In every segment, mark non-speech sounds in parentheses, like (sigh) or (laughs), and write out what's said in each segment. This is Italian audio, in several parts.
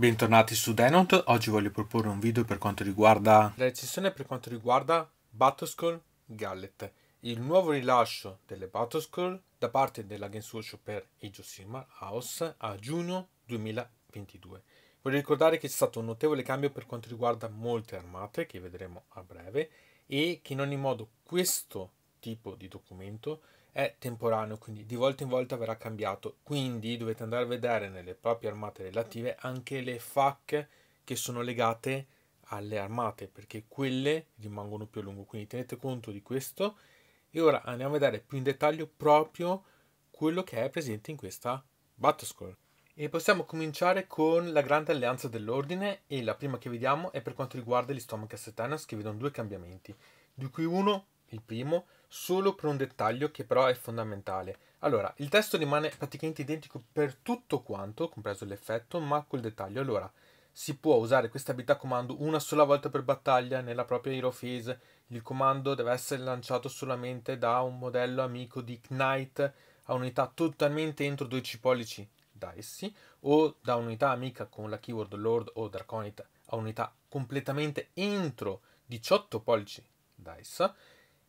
Bentornati su Denot, oggi voglio proporre un video per quanto riguarda la recensione per quanto riguarda Battlescore Gallet, il nuovo rilascio delle Battlescore da parte della Games Workshop per Age of Sigmar House a giugno 2022. Voglio ricordare che c'è stato un notevole cambio per quanto riguarda molte armate, che vedremo a breve, e che in ogni modo questo tipo di documento è temporaneo, quindi di volta in volta verrà cambiato. Quindi dovete andare a vedere nelle proprie armate relative anche le FAC che sono legate alle armate, perché quelle rimangono più a lungo. Quindi tenete conto di questo. E ora andiamo a vedere più in dettaglio proprio quello che è presente in questa Battlescore. E possiamo cominciare con la Grande Alleanza dell'Ordine e la prima che vediamo è per quanto riguarda gli Stomach Assetanus che vedono due cambiamenti, di cui uno il primo solo per un dettaglio che però è fondamentale. Allora, il testo rimane praticamente identico per tutto quanto, compreso l'effetto, ma col dettaglio. Allora, si può usare questa abilità comando una sola volta per battaglia nella propria hero phase, il comando deve essere lanciato solamente da un modello amico di Knight a unità totalmente entro 12 pollici da essi, o da un'unità amica con la keyword Lord o Draconite a unità completamente entro 18 pollici da essa,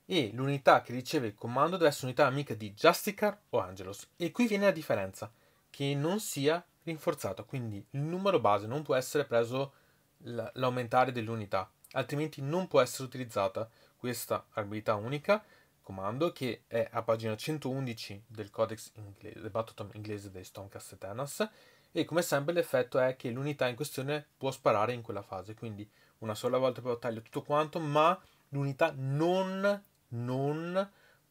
e l'unità che riceve il comando deve essere un'unità amica di Justicar o Angelos. E qui viene la differenza, che non sia rinforzata, quindi il numero base non può essere preso l'aumentare dell'unità, altrimenti non può essere utilizzata questa abilità unica, comando, che è a pagina 111 del codex inglese, del Battletom inglese dei Stonecast Eternas, e come sempre l'effetto è che l'unità in questione può sparare in quella fase, quindi una sola volta per battaglia tutto quanto, ma l'unità non non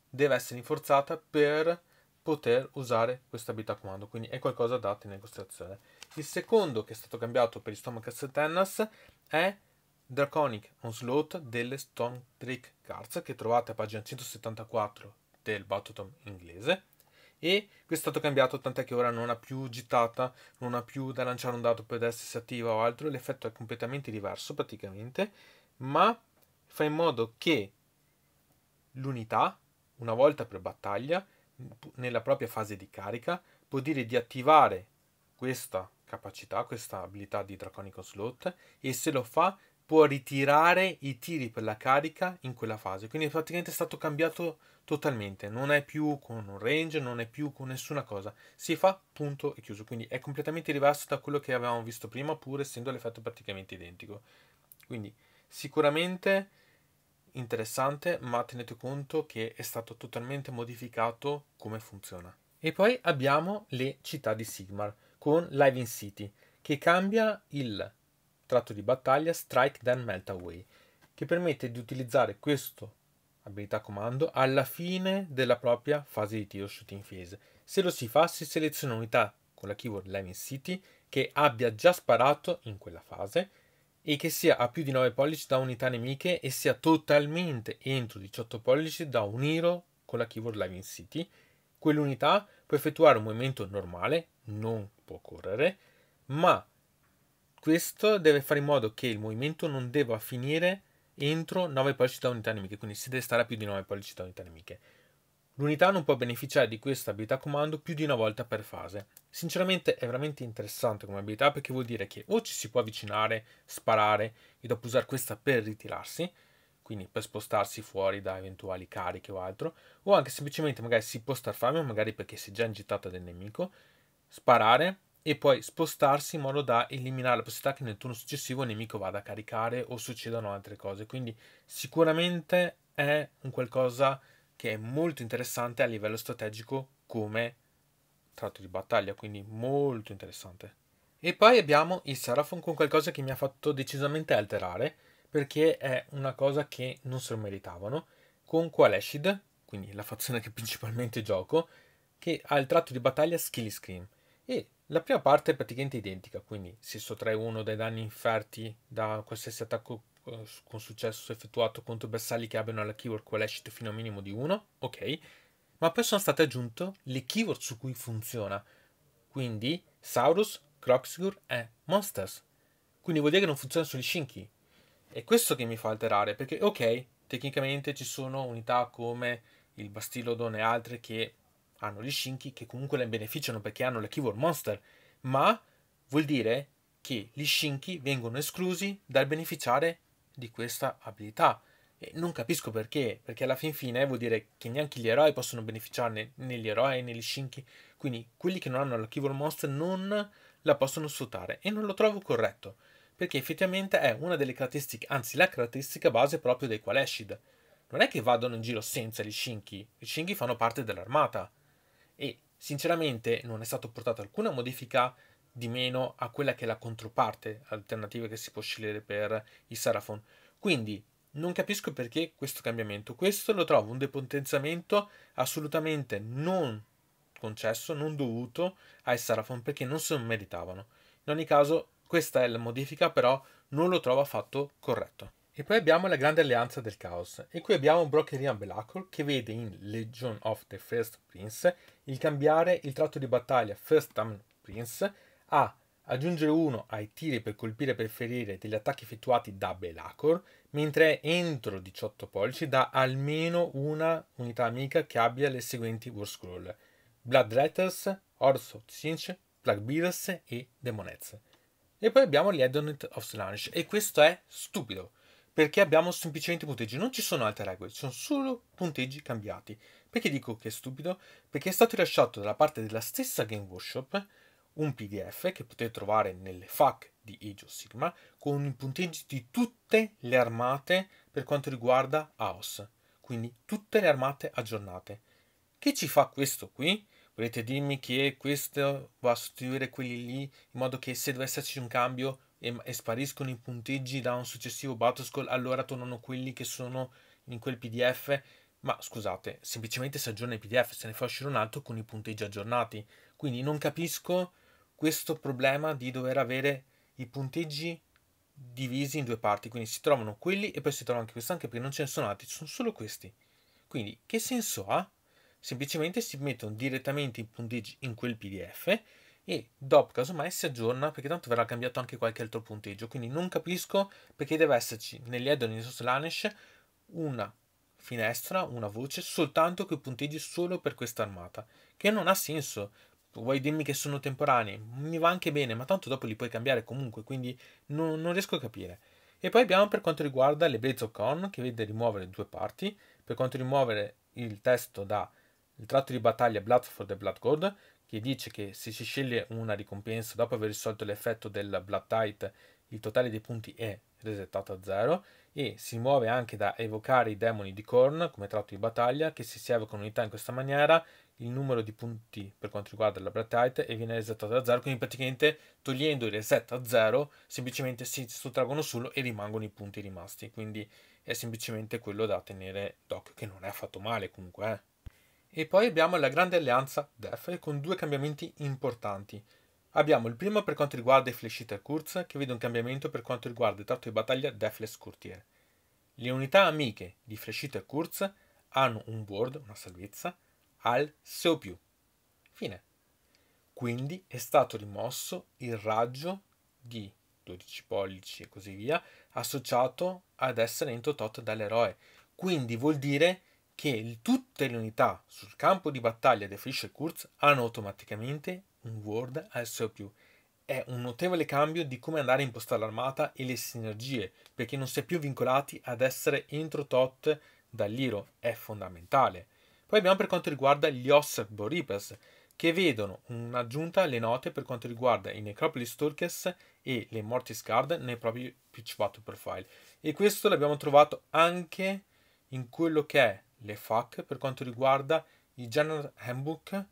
deve essere rinforzata per poter usare questa abilità comando, quindi è qualcosa da tenere in considerazione. Il secondo che è stato cambiato per gli Stomach e Tennas è Draconic Onslaught delle Stone Trick Cards che trovate a pagina 174 del Battotom inglese e questo è stato cambiato tant'è che ora non ha più gittata, non ha più da lanciare un dato per adesso si attiva o altro, l'effetto è completamente diverso praticamente, ma fa in modo che L'unità, una volta per battaglia, mm, nella propria fase di carica, può dire di attivare questa capacità, questa abilità di Draconico Slot e se lo fa può ritirare i tiri per la carica in quella fase. Quindi praticamente è stato cambiato totalmente, non è più con un range, non è più con nessuna cosa, si fa punto e chiuso. Quindi è completamente diverso da quello che avevamo visto prima, pur essendo l'effetto praticamente identico. Quindi sicuramente interessante, ma tenete conto che è stato totalmente modificato come funziona. E poi abbiamo le città di Sigmar con Live in City, che cambia il tratto di battaglia Strike Then Melt Away, che permette di utilizzare questo abilità comando alla fine della propria fase di tiro shooting phase. Se lo si fa, si seleziona un'unità con la keyword Live in City che abbia già sparato in quella fase e che sia a più di 9 pollici da unità nemiche e sia totalmente entro 18 pollici da un Hero con la keyboard Live in City. Quell'unità può effettuare un movimento normale, non può correre, ma questo deve fare in modo che il movimento non debba finire entro 9 pollici da unità nemiche, quindi si deve stare a più di 9 pollici da unità nemiche. L'unità non può beneficiare di questa abilità comando più di una volta per fase. Sinceramente è veramente interessante come abilità perché vuol dire che o ci si può avvicinare, sparare e dopo usare questa per ritirarsi, quindi per spostarsi fuori da eventuali cariche o altro, o anche semplicemente magari si può star fame, magari perché si è già ingittata del nemico, sparare e poi spostarsi in modo da eliminare la possibilità che nel turno successivo il nemico vada a caricare o succedano altre cose. Quindi sicuramente è un qualcosa che è molto interessante a livello strategico come tratto di battaglia, quindi molto interessante. E poi abbiamo il Seraphon con qualcosa che mi ha fatto decisamente alterare, perché è una cosa che non se lo meritavano, con Qualeshid, quindi la fazione che (laughs) principalmente gioco, che ha il tratto di battaglia Skill Scream. E la prima parte è praticamente identica, quindi si sottrae uno dai danni inferti da qualsiasi attacco eh, con successo effettuato contro bersagli che abbiano la keyword coalescito fino a un minimo di 1, ok, ma poi sono state aggiunte le keyword su cui funziona, quindi Saurus, Croxgur e Monsters. Quindi vuol dire che non funziona sugli Shinki. È questo che mi fa alterare, perché ok, tecnicamente ci sono unità come il Bastilodon e altre che hanno gli Shinki che comunque ne beneficiano perché hanno la keyword monster, ma vuol dire che gli Shinki vengono esclusi dal beneficiare di questa abilità. E non capisco perché, perché alla fin fine vuol dire che neanche gli eroi possono beneficiarne, negli eroi né gli Shinki, quindi quelli che non hanno la keyword monster non la possono sfruttare e non lo trovo corretto, perché effettivamente è una delle caratteristiche, anzi la caratteristica base proprio dei Qualeshid. Non è che vadano in giro senza gli Shinki, gli Shinki fanno parte dell'armata, e sinceramente non è stata portata alcuna modifica di meno a quella che è la controparte alternativa che si può scegliere per i Seraphon. Quindi non capisco perché questo cambiamento. Questo lo trovo un depotenziamento assolutamente non concesso, non dovuto ai Seraphon perché non se lo meritavano. In ogni caso, questa è la modifica, però non lo trovo affatto corretto. E poi abbiamo la grande alleanza del caos, e qui abbiamo Brokerian Belacor che vede in Legion of the First Prince il cambiare il tratto di battaglia First Time Prince a aggiungere uno ai tiri per colpire e per ferire degli attacchi effettuati da Belacor, mentre entro 18 pollici da almeno una unità amica che abbia le seguenti War scroll: Bloodletters, Horse of Cinch, Plague Beaters e Demonets. E poi abbiamo gli Adonet of Slunch, e questo è stupido, perché abbiamo semplicemente punteggi, non ci sono altre regole, ci sono solo punteggi cambiati. Perché dico che è stupido? Perché è stato rilasciato dalla parte della stessa Game Workshop un PDF che potete trovare nelle FAQ di Age of Sigma con i punteggi di tutte le armate per quanto riguarda AOS, quindi tutte le armate aggiornate. Che ci fa questo qui? Volete dirmi che questo va a sostituire quelli lì in modo che se dovesse esserci un cambio e, e spariscono i punteggi da un successivo Battle Score, allora tornano quelli che sono in quel PDF ma scusate, semplicemente si aggiorna il PDF, se ne fa uscire un altro con i punteggi aggiornati. Quindi non capisco questo problema di dover avere i punteggi divisi in due parti. Quindi si trovano quelli e poi si trova anche questo, anche perché non ce ne sono altri, ci sono solo questi. Quindi che senso ha? Semplicemente si mettono direttamente i punteggi in quel PDF e dopo casomai si aggiorna perché tanto verrà cambiato anche qualche altro punteggio. Quindi non capisco perché deve esserci nell'header e nel source lanesh una finestra una voce soltanto che punteggi solo per questa armata, che non ha senso. Vuoi dirmi che sono temporanei? Mi va anche bene, ma tanto dopo li puoi cambiare comunque, quindi no, non riesco a capire. E poi abbiamo per quanto riguarda le Blades of Con, che vede rimuovere due parti, per quanto rimuovere il testo dal tratto di battaglia Blood for the Blood God, che dice che se si sceglie una ricompensa dopo aver risolto l'effetto del Blood Tite, il totale dei punti è resettato a 0 e si muove anche da evocare i demoni di Korn come tratto di battaglia che se si evoca un'unità in questa maniera il numero di punti per quanto riguarda la Bratite e viene resettato a 0 quindi praticamente togliendo il reset a 0 semplicemente si sottraggono solo e rimangono i punti rimasti quindi è semplicemente quello da tenere d'occhio che non è fatto male comunque eh. e poi abbiamo la grande alleanza Death con due cambiamenti importanti Abbiamo il primo per quanto riguarda i Flechita Kurz, che vede un cambiamento per quanto riguarda il tratto di battaglia Deathless Courtier. Le unità amiche di Flechita Kurz hanno un board, una salvezza, al SEO più. Fine. Quindi è stato rimosso il raggio di 12 pollici e così via, associato ad essere entro dall'eroe. Quindi vuol dire che tutte le unità sul campo di battaglia di Fischer Kurz hanno automaticamente un Word al SEO+. È un notevole cambio di come andare a impostare l'armata e le sinergie, perché non si è più vincolati ad essere entro tot dall'Iro, è fondamentale. Poi abbiamo per quanto riguarda gli OS Boripes, che vedono un'aggiunta alle note per quanto riguarda i Necropolis Stalkers e le Mortis Card nei propri Pitch Battle Profile. E questo l'abbiamo trovato anche in quello che è le FAQ per quanto riguarda i General Handbook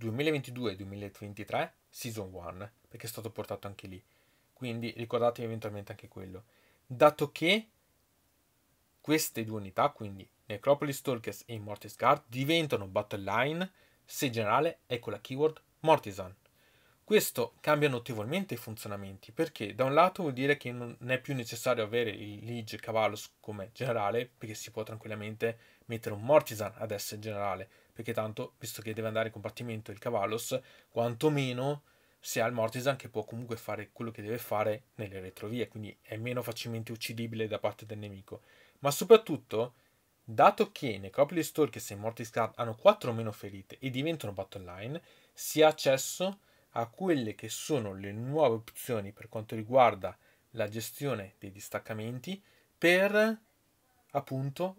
2022-2023 Season 1, perché è stato portato anche lì. Quindi ricordatevi eventualmente anche quello. Dato che queste due unità, quindi Necropolis Stalkers e Mortis Guard, diventano Battle Line se generale è con la keyword Mortisan. Questo cambia notevolmente i funzionamenti perché da un lato vuol dire che non è più necessario avere il Lige Cavalos come generale perché si può tranquillamente mettere un Mortisan ad essere generale perché tanto, visto che deve andare in combattimento il Cavallos, quantomeno si ha il Mortisan che può comunque fare quello che deve fare nelle retrovie, quindi è meno facilmente uccidibile da parte del nemico. Ma soprattutto, dato che Necropoli Stalkers e Mortis Guard hanno 4 o meno ferite e diventano battle line, si ha accesso a quelle che sono le nuove opzioni per quanto riguarda la gestione dei distaccamenti per appunto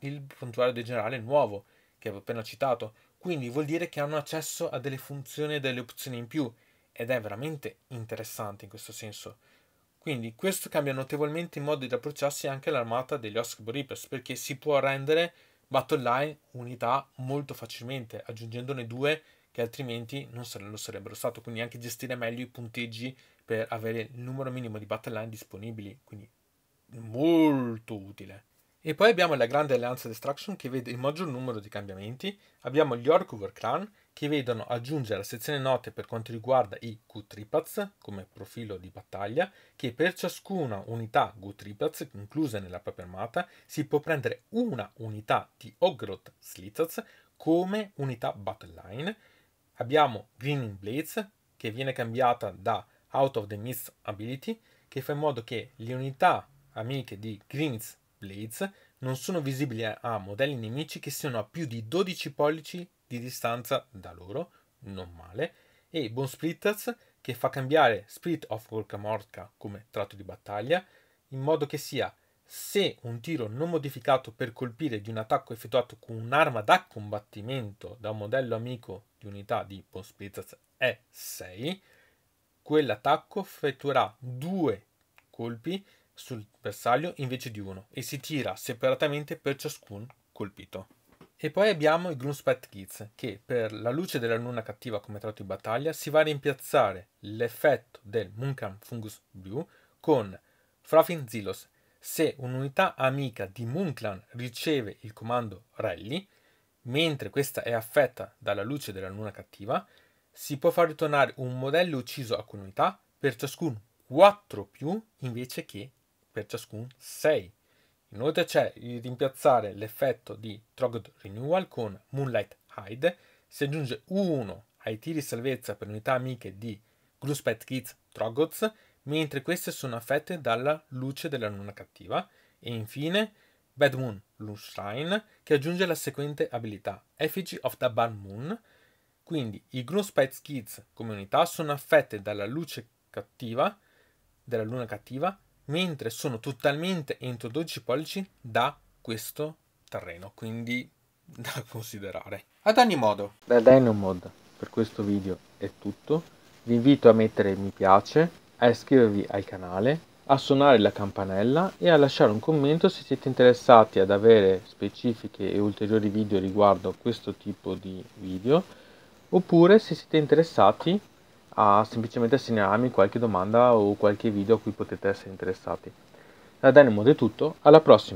il prontuario del generale nuovo che avevo appena citato, quindi vuol dire che hanno accesso a delle funzioni e delle opzioni in più ed è veramente interessante in questo senso. Quindi questo cambia notevolmente il modo di approcciarsi anche all'armata degli Oscar Reapers perché si può rendere Battle Line unità molto facilmente aggiungendone due che altrimenti non lo sarebbero stato, quindi anche gestire meglio i punteggi per avere il numero minimo di Battle Line disponibili, quindi molto utile. E poi abbiamo la Grande Alleanza Destruction che vede il maggior numero di cambiamenti, abbiamo gli Orc Overclan che vedono aggiungere la sezione note per quanto riguarda i Q-Tripats come profilo di battaglia, che per ciascuna unità Q-Tripats inclusa nella propria armata si può prendere una unità di Ogroth Slithats come unità battle line. Abbiamo Greening Blades che viene cambiata da Out of the Mist Ability che fa in modo che le unità amiche di Greens Blades non sono visibili a modelli nemici che siano a più di 12 pollici di distanza da loro, non male, e Bone Splitters che fa cambiare Split of Gorka Mortka come tratto di battaglia, in modo che sia se un tiro non modificato per colpire di un attacco effettuato con un'arma da combattimento da un modello amico di unità di Bone Splitters è 6, quell'attacco effettuerà due colpi sul bersaglio invece di uno e si tira separatamente per ciascun colpito. E poi abbiamo i Grunspet Kids, che per la luce della luna cattiva come tratto in battaglia si va a rimpiazzare l'effetto del Munkan Fungus Blue con Frafin Zilos. Se un'unità amica di Munklan riceve il comando Rally, mentre questa è affetta dalla luce della luna cattiva, si può far ritornare un modello ucciso a quell'unità per ciascun 4 più invece che per ciascun 6. Inoltre c'è di rimpiazzare l'effetto di Trogd Renewal con Moonlight Hide, si aggiunge 1 ai tiri salvezza per unità amiche di Gluspet Kids Trogods, mentre queste sono affette dalla luce della luna cattiva, e infine Bad Moon Lushine, che aggiunge la seguente abilità, Effigy of the Bad Moon, quindi i Gluspet Kids come unità sono affette dalla luce cattiva della luna cattiva mentre sono totalmente entro 12 pollici da questo terreno, quindi (laughs) da considerare. Ad ogni modo, da Dynomod per questo video è tutto, vi invito a mettere mi piace, a iscrivervi al canale, a suonare la campanella e a lasciare un commento se siete interessati ad avere specifiche e ulteriori video riguardo questo tipo di video oppure se siete interessati a semplicemente segnalarmi qualche domanda o qualche video a cui potete essere interessati. Da Dynamo è tutto, alla prossima!